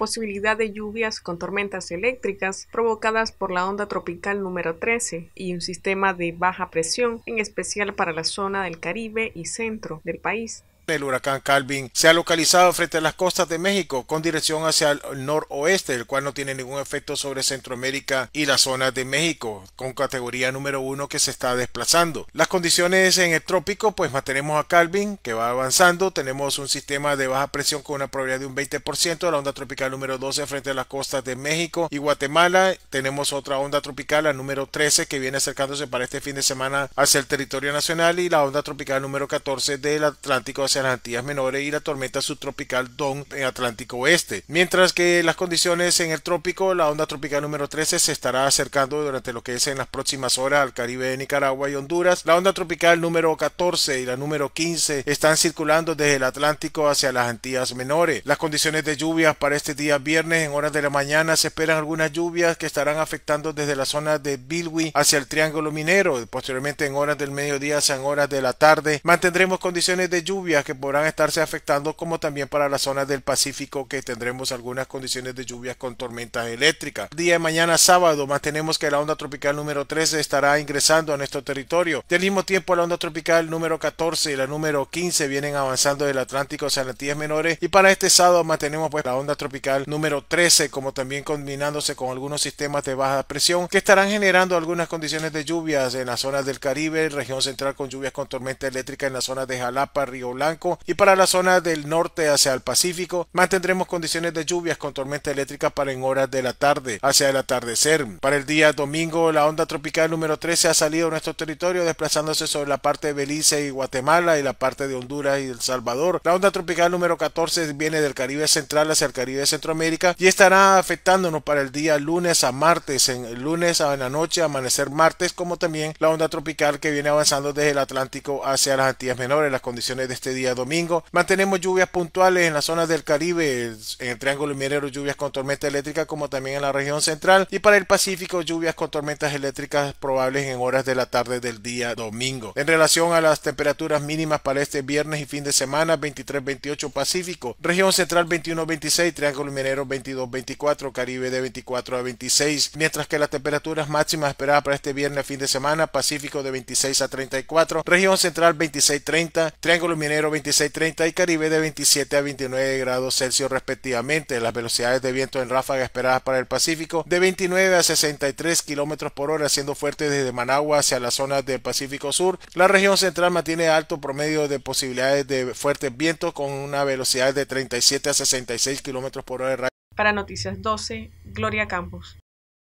posibilidad de lluvias con tormentas eléctricas provocadas por la onda tropical número 13 y un sistema de baja presión, en especial para la zona del Caribe y centro del país el huracán Calvin se ha localizado frente a las costas de México con dirección hacia el noroeste, el cual no tiene ningún efecto sobre Centroamérica y las zonas de México, con categoría número uno que se está desplazando. Las condiciones en el trópico, pues mantenemos a Calvin, que va avanzando, tenemos un sistema de baja presión con una probabilidad de un 20%, la onda tropical número 12 frente a las costas de México y Guatemala, tenemos otra onda tropical, la número 13, que viene acercándose para este fin de semana hacia el territorio nacional y la onda tropical número 14 del Atlántico hacia las Antillas Menores y la tormenta subtropical Don en Atlántico Oeste. Mientras que las condiciones en el trópico, la onda tropical número 13 se estará acercando durante lo que es en las próximas horas al Caribe de Nicaragua y Honduras. La onda tropical número 14 y la número 15 están circulando desde el Atlántico hacia las Antillas Menores. Las condiciones de lluvias para este día viernes en horas de la mañana se esperan algunas lluvias que estarán afectando desde la zona de Bilwi hacia el Triángulo Minero. Posteriormente en horas del mediodía sean horas de la tarde mantendremos condiciones de lluvias que podrán estarse afectando, como también para las zonas del Pacífico que tendremos algunas condiciones de lluvias con tormentas eléctricas. día de mañana sábado mantenemos que la onda tropical número 13 estará ingresando a nuestro territorio. Del mismo tiempo la onda tropical número 14 y la número 15 vienen avanzando del Atlántico hacia las menores y para este sábado mantenemos pues la onda tropical número 13 como también combinándose con algunos sistemas de baja presión que estarán generando algunas condiciones de lluvias en las zonas del Caribe, región central con lluvias con tormenta eléctrica en las zonas de Jalapa, Río Blanco, y para la zona del norte hacia el Pacífico mantendremos condiciones de lluvias con tormenta eléctrica para en horas de la tarde hacia el atardecer. Para el día domingo la onda tropical número 13 ha salido de nuestro territorio desplazándose sobre la parte de Belice y Guatemala y la parte de Honduras y El Salvador. La onda tropical número 14 viene del Caribe central hacia el Caribe Centroamérica y estará afectándonos para el día lunes a martes, en el lunes a la noche, amanecer martes, como también la onda tropical que viene avanzando desde el Atlántico hacia las Antillas Menores. Las condiciones de este día día domingo. Mantenemos lluvias puntuales en las zonas del Caribe, en el Triángulo Minero lluvias con tormenta eléctrica como también en la región central y para el Pacífico lluvias con tormentas eléctricas probables en horas de la tarde del día domingo. En relación a las temperaturas mínimas para este viernes y fin de semana 23-28 Pacífico, región central 21-26, Triángulo Minero 22-24, Caribe de 24 a 26, mientras que las temperaturas máximas esperadas para este viernes fin de semana Pacífico de 26 a 34, región central 26-30, Triángulo Minero 26-30 y Caribe de 27 a 29 grados Celsius respectivamente. Las velocidades de viento en ráfaga esperadas para el Pacífico de 29 a 63 kilómetros por hora, siendo fuertes desde Managua hacia las zonas del Pacífico Sur. La región central mantiene alto promedio de posibilidades de fuertes vientos con una velocidad de 37 a 66 kilómetros por hora. Para Noticias 12, Gloria Campos.